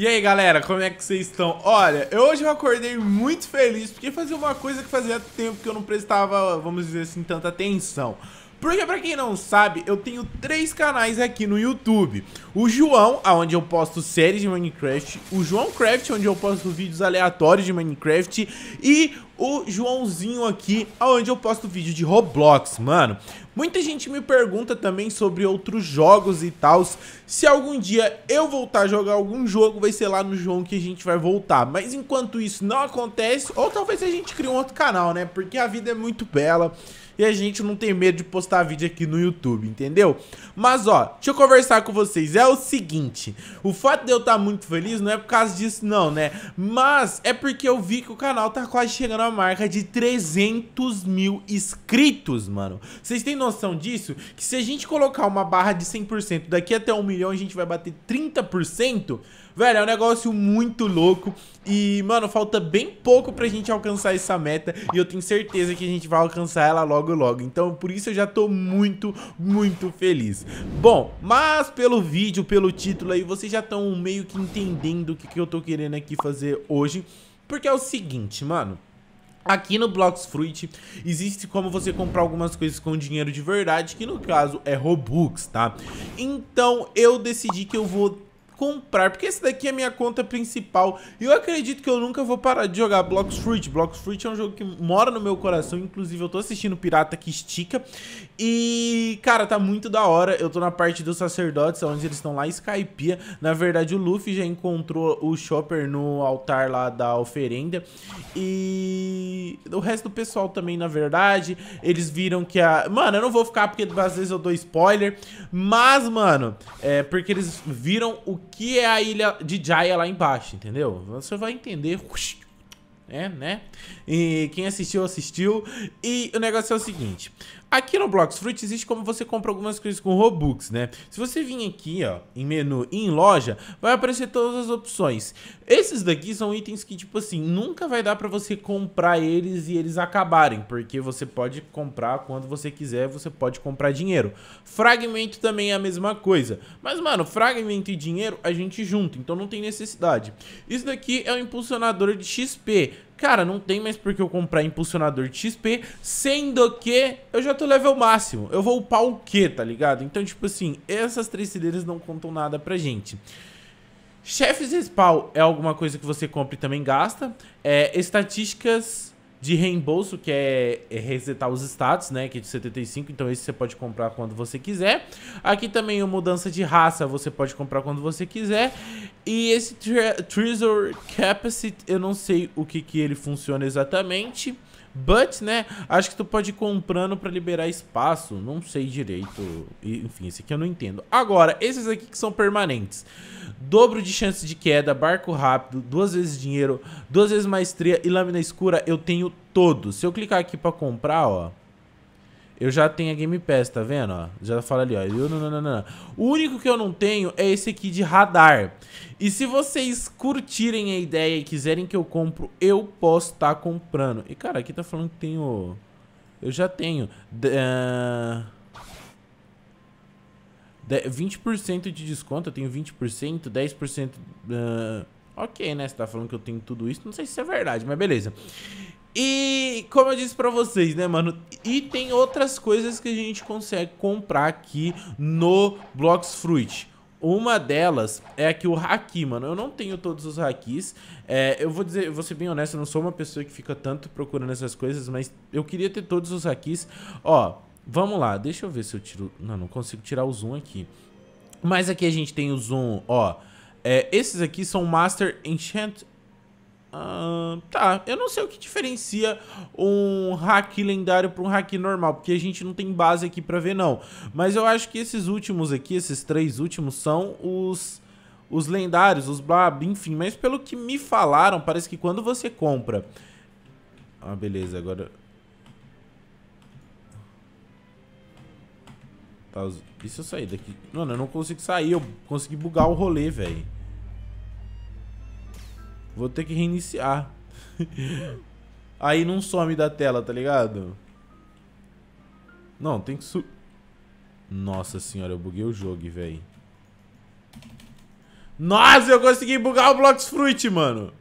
E aí galera, como é que vocês estão? Olha, eu hoje eu acordei muito feliz porque fazia uma coisa que fazia tempo que eu não prestava, vamos dizer assim, tanta atenção. Porque pra quem não sabe, eu tenho três canais aqui no YouTube. O João, onde eu posto séries de Minecraft. O João Craft, onde eu posto vídeos aleatórios de Minecraft. E o Joãozinho aqui, onde eu posto vídeo de Roblox, mano. Muita gente me pergunta também sobre outros jogos e tals. Se algum dia eu voltar a jogar algum jogo, vai ser lá no João que a gente vai voltar. Mas enquanto isso não acontece, ou talvez a gente crie um outro canal, né? Porque a vida é muito bela e a gente não tem medo de postar vídeo aqui no YouTube, entendeu? Mas ó, deixa eu conversar com vocês. É o seguinte, o fato de eu estar tá muito feliz não é por causa disso não, né? Mas é porque eu vi que o canal tá quase chegando à marca de 300 mil inscritos, mano. Vocês têm noção disso? Que se a gente colocar uma barra de 100% daqui até um milhão, a gente vai bater 30%? Velho, é um negócio muito louco. E, mano, falta bem pouco pra gente alcançar essa meta. E eu tenho certeza que a gente vai alcançar ela logo, logo. Então, por isso eu já tô muito, muito feliz. Bom, mas pelo vídeo, pelo título aí, vocês já estão meio que entendendo o que, que eu tô querendo aqui fazer hoje. Porque é o seguinte, mano. Aqui no Blocks Fruit existe como você comprar algumas coisas com dinheiro de verdade, que no caso é Robux, tá? Então eu decidi que eu vou comprar, porque esse daqui é a minha conta principal. E eu acredito que eu nunca vou parar de jogar Blocks Fruit. Blocks Fruit é um jogo que mora no meu coração, inclusive eu tô assistindo Pirata que Estica. E, cara, tá muito da hora. Eu tô na parte dos sacerdotes, onde eles estão lá Skypeia Na verdade, o Luffy já encontrou o Chopper no altar lá da oferenda. E o resto do pessoal também, na verdade, eles viram que a... Mano, eu não vou ficar porque às vezes eu dou spoiler, mas, mano, é porque eles viram o que é a ilha de Jaya lá embaixo, entendeu? Você vai entender. É, né? E quem assistiu, assistiu. E o negócio é o seguinte: Aqui no Blox Fruit existe como você compra algumas coisas com Robux, né? Se você vir aqui, ó, em menu e em loja, vai aparecer todas as opções. Esses daqui são itens que, tipo assim, nunca vai dar pra você comprar eles e eles acabarem, porque você pode comprar quando você quiser, você pode comprar dinheiro. Fragmento também é a mesma coisa. Mas, mano, fragmento e dinheiro a gente junta, então não tem necessidade. Isso daqui é o um impulsionador de XP. Cara, não tem mais por que eu comprar impulsionador de XP, sendo que eu já tô level máximo. Eu vou upar o quê, tá ligado? Então, tipo assim, essas três cideiras não contam nada pra gente. Chefes spawn é alguma coisa que você compra e também gasta. É, estatísticas de reembolso, que é, é resetar os status, né? Que é de 75, então esse você pode comprar quando você quiser. Aqui também é uma mudança de raça, você pode comprar quando você quiser. E esse Treasure Capacity, eu não sei o que, que ele funciona exatamente. But, né, acho que tu pode ir comprando pra liberar espaço. Não sei direito. Enfim, esse aqui eu não entendo. Agora, esses aqui que são permanentes. Dobro de chance de queda, barco rápido, duas vezes dinheiro, duas vezes maestria e lâmina escura, eu tenho todos. Se eu clicar aqui pra comprar, ó... Eu já tenho a Game Pass, tá vendo? Ó, já fala ali, ó. Eu, não, não, não, o único que eu não tenho é esse aqui de radar. E se vocês curtirem a ideia e quiserem que eu compro, eu posso estar tá comprando. E, cara, aqui tá falando que tenho... Eu já tenho... Uh... Eh, 20% de desconto, eu tenho 20%, 10%... Uh... Ok, né? Você tá falando que eu tenho tudo isso. Não sei se é verdade, mas beleza. E como eu disse pra vocês, né, mano? E tem outras coisas que a gente consegue comprar aqui no Blocks Fruit. Uma delas é aqui o haki, mano. Eu não tenho todos os hakis. É, eu vou dizer, eu vou ser bem honesto, eu não sou uma pessoa que fica tanto procurando essas coisas, mas eu queria ter todos os hakis. Ó, vamos lá, deixa eu ver se eu tiro... Não, não consigo tirar o zoom aqui. Mas aqui a gente tem o zoom, ó. É, esses aqui são Master Enchant ah, tá, eu não sei o que diferencia um hack lendário para um hack normal, porque a gente não tem base aqui para ver não. Mas eu acho que esses últimos aqui, esses três últimos, são os, os lendários, os blab, enfim. Mas pelo que me falaram, parece que quando você compra... Ah, beleza, agora... Tá, e se eu sair daqui? Mano, eu não consigo sair, eu consegui bugar o rolê, velho. Vou ter que reiniciar. Aí não some da tela, tá ligado? Não, tem que su... Nossa senhora, eu buguei o jogo, velho. Nossa, eu consegui bugar o Blox Fruit, mano.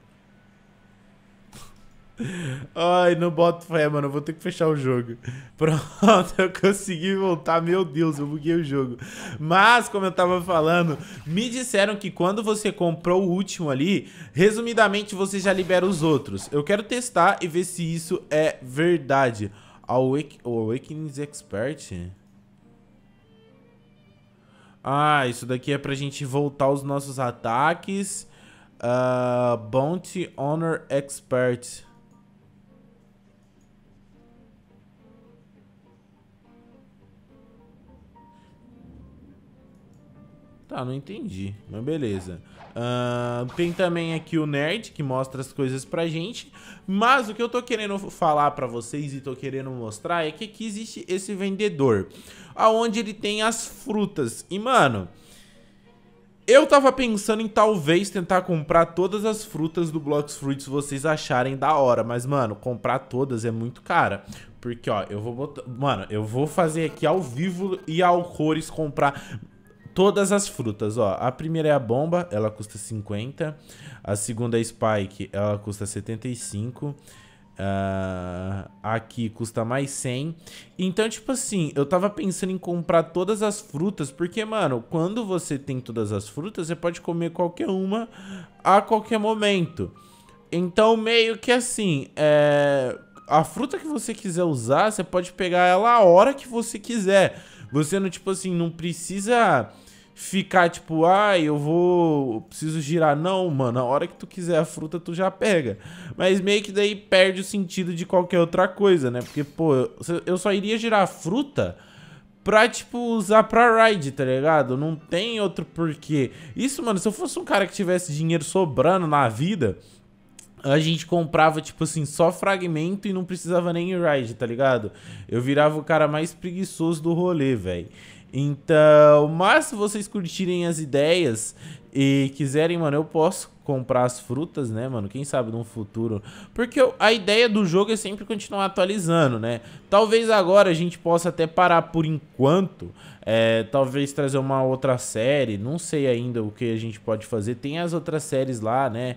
Ai, não boto fé, mano. Eu vou ter que fechar o jogo. Pronto, eu consegui voltar. Meu Deus, eu buguei o jogo. Mas, como eu tava falando, me disseram que quando você comprou o último ali, resumidamente você já libera os outros. Eu quero testar e ver se isso é verdade. o Awakening Expert? Ah, isso daqui é pra gente voltar os nossos ataques. Uh, Bounty Honor Expert. Tá, não entendi, mas beleza. Uh, tem também aqui o Nerd, que mostra as coisas pra gente. Mas o que eu tô querendo falar pra vocês e tô querendo mostrar é que aqui existe esse vendedor. aonde ele tem as frutas. E, mano... Eu tava pensando em talvez tentar comprar todas as frutas do Blox fruits se vocês acharem da hora. Mas, mano, comprar todas é muito cara. Porque, ó, eu vou botar... Mano, eu vou fazer aqui ao vivo e ao cores comprar todas as frutas, ó. A primeira é a bomba, ela custa 50. A segunda é Spike, ela custa 75. Uh, ah, aqui custa mais 100. Então, tipo assim, eu tava pensando em comprar todas as frutas, porque, mano, quando você tem todas as frutas, você pode comer qualquer uma a qualquer momento. Então, meio que assim, é... a fruta que você quiser usar, você pode pegar ela a hora que você quiser. Você não, tipo assim, não precisa ficar tipo, ah, eu vou, preciso girar. Não, mano, a hora que tu quiser a fruta, tu já pega. Mas meio que daí perde o sentido de qualquer outra coisa, né? Porque, pô, eu só iria girar a fruta pra, tipo, usar pra ride, tá ligado? Não tem outro porquê. Isso, mano, se eu fosse um cara que tivesse dinheiro sobrando na vida a gente comprava, tipo assim, só fragmento e não precisava nem ride, tá ligado? Eu virava o cara mais preguiçoso do rolê, velho. Então, mas se vocês curtirem as ideias e quiserem, mano, eu posso comprar as frutas, né, mano? Quem sabe no futuro. Porque a ideia do jogo é sempre continuar atualizando, né? Talvez agora a gente possa até parar por enquanto. É, talvez trazer uma outra série. Não sei ainda o que a gente pode fazer. Tem as outras séries lá, né?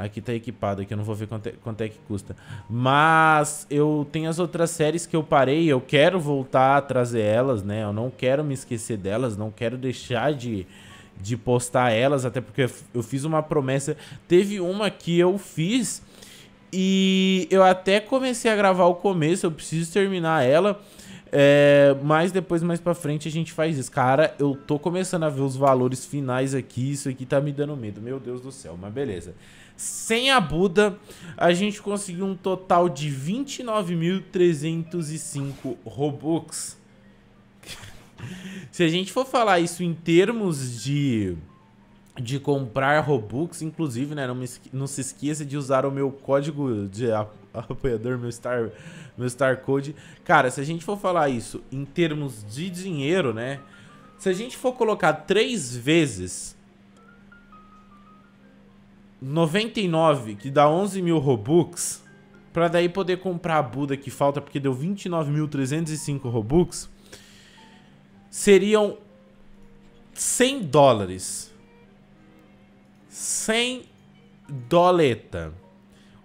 Aqui tá equipado, aqui eu não vou ver quanto é, quanto é que custa. Mas eu tenho as outras séries que eu parei, eu quero voltar a trazer elas, né? Eu não quero me esquecer delas, não quero deixar de, de postar elas, até porque eu fiz uma promessa. Teve uma que eu fiz e eu até comecei a gravar o começo, eu preciso terminar ela. É, mas depois, mais pra frente, a gente faz isso. Cara, eu tô começando a ver os valores finais aqui. Isso aqui tá me dando medo. Meu Deus do céu, mas beleza. Sem a Buda, a gente conseguiu um total de 29.305 Robux. Se a gente for falar isso em termos de de comprar Robux, inclusive, né? Não, me, não se esqueça de usar o meu código de apoiador, meu Star, meu Star Code. Cara, se a gente for falar isso em termos de dinheiro, né? Se a gente for colocar três vezes 99, que dá 11 mil Robux, pra daí poder comprar a Buda que falta, porque deu 29.305 Robux, seriam 100 dólares. 100 doleta.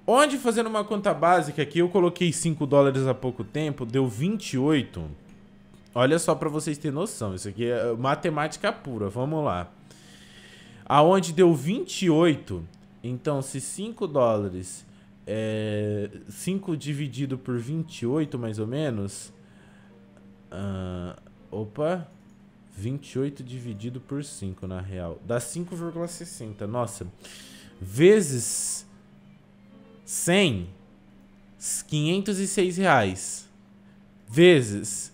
Onde, fazendo uma conta básica aqui, eu coloquei 5 dólares há pouco tempo, deu 28. Olha só pra vocês terem noção, isso aqui é matemática pura, vamos lá. Aonde deu 28, então, se 5 dólares é 5 dividido por 28, mais ou menos. Uh, opa. 28 dividido por 5, na real. Dá 5,60. Nossa. Vezes 100, 506 reais. Vezes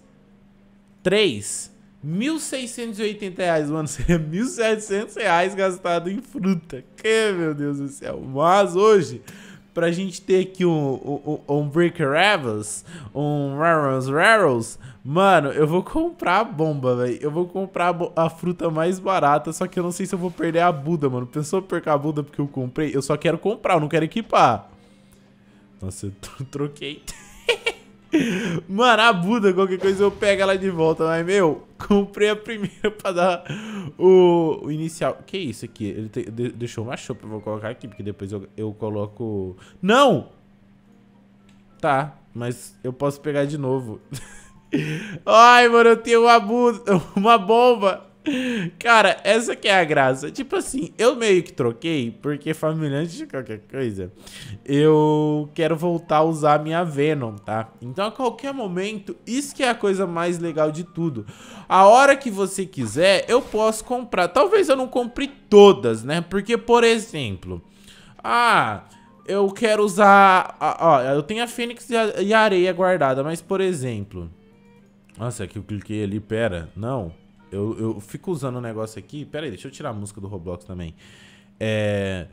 3, 1.680 reais, mano, é seria 1.700 reais gastado em fruta. Que, meu Deus do céu. Mas hoje, pra gente ter aqui um, um, um, um Brick um Raros Raros, mano, eu vou comprar a bomba, velho. Eu vou comprar a, a, fruta mais barata, só que eu não sei se eu vou perder a Buda, mano. Pensou eu percar a Buda porque eu comprei? Eu só quero comprar, eu não quero equipar. Nossa, eu troquei. Mano, a Buda, qualquer coisa eu pego ela de volta. Mas, meu, comprei a primeira pra dar o, o inicial. Que isso aqui? Ele te, de, deixou uma chopa. Eu vou colocar aqui, porque depois eu, eu coloco... Não! Tá, mas eu posso pegar de novo. Ai, mano, eu tenho uma, uma bomba. Cara, essa que é a graça. Tipo assim, eu meio que troquei, porque família, antes de qualquer coisa, eu quero voltar a usar a minha Venom, tá? Então a qualquer momento, isso que é a coisa mais legal de tudo. A hora que você quiser, eu posso comprar. Talvez eu não compre todas, né? Porque, por exemplo, ah, eu quero usar... Ó, eu tenho a Fênix e a, e a Areia guardada, mas, por exemplo... Nossa, é que eu cliquei ali, pera, não... Eu, eu fico usando o um negócio aqui. Pera aí, deixa eu tirar a música do Roblox também. É.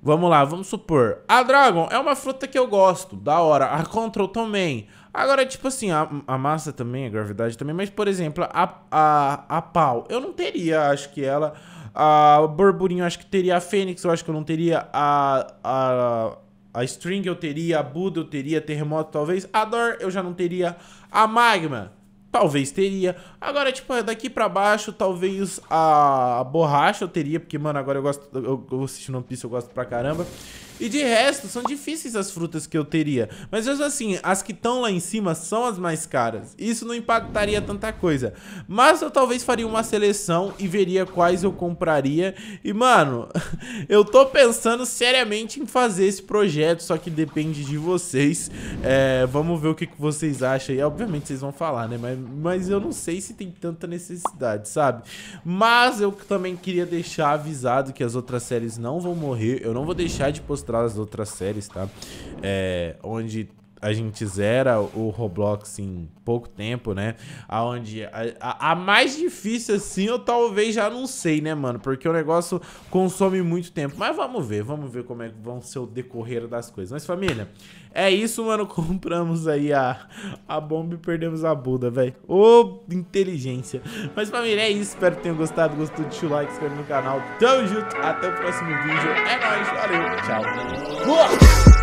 Vamos lá, vamos supor. A Dragon é uma fruta que eu gosto, da hora. A Control também. Agora, tipo assim, a, a massa também, a gravidade também. Mas, por exemplo, a, a, a pau, eu não teria, acho que ela. A Borburinho, acho que teria. A Fênix, eu acho que eu não teria. A, a, a String, eu teria. A Buda, eu teria. Terremoto, talvez. A Dor, eu já não teria. A Magma, Talvez teria. Agora, tipo, é, daqui para baixo, talvez a borracha eu teria, porque, mano, agora eu gosto. Eu, eu assistindo One Piece, eu gosto pra caramba. E de resto, são difíceis as frutas que eu teria. Mas mesmo assim, as que estão lá em cima são as mais caras. Isso não impactaria tanta coisa. Mas eu talvez faria uma seleção e veria quais eu compraria. E, mano, eu tô pensando seriamente em fazer esse projeto, só que depende de vocês. É, vamos ver o que, vocês acham. E, obviamente, vocês vão falar, né? Mas, mas eu não sei se tem tanta necessidade, sabe? Mas eu também queria deixar avisado que as outras séries não vão morrer. Eu não vou deixar de postar mostrar as outras séries, tá? É, onde a gente zera o Roblox em pouco tempo, né? Aonde a, a, a, mais difícil assim eu talvez já não sei, né, mano? Porque o negócio consome muito tempo. Mas vamos ver, vamos ver como é que vão ser o decorrer das coisas. Mas família, é isso, mano. Compramos aí a, a bomba e perdemos a Buda, velho. Ô, oh, inteligência. Mas família, é isso. Espero que tenham gostado. Gostou? Deixa o like, inscreve no canal. Tamo junto. Até o próximo vídeo. É nóis. Valeu. Tchau. Uou!